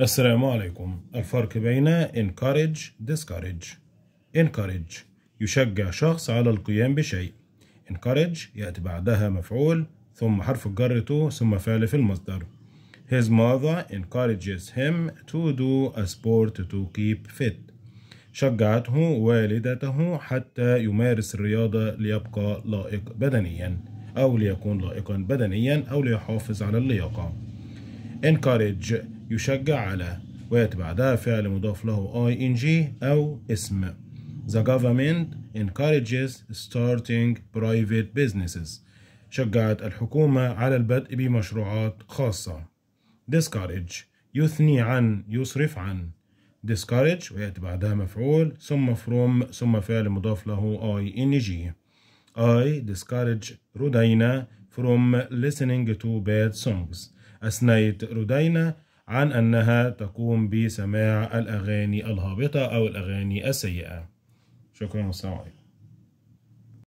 السلام عليكم الفرق بين encourage discourage encourage يشجع شخص على القيام بشيء encourage يأتي بعدها مفعول ثم حرف الجر تو ثم فعل في المصدر his mother encourages him to do a sport to keep fit شجعته والدته حتى يمارس الرياضة ليبقى لائق بدنيا أو ليكون لائقا بدنيا أو ليحافظ على اللياقة encourage يشجع على ويأتي بعدها فعل مضاف له ing أو اسم The government encourages starting private businesses شجعت الحكومة على البدء بمشروعات خاصة discourage يثني عن يصرف عن discourage ويأتي بعدها مفعول ثم from ثم فعل مضاف له ing I discourage رودينا from listening to bad songs أثنيت رودينا عن أنها تقوم بسماع الأغاني الهابطة أو الأغاني السيئة شكرا والسلام عليكم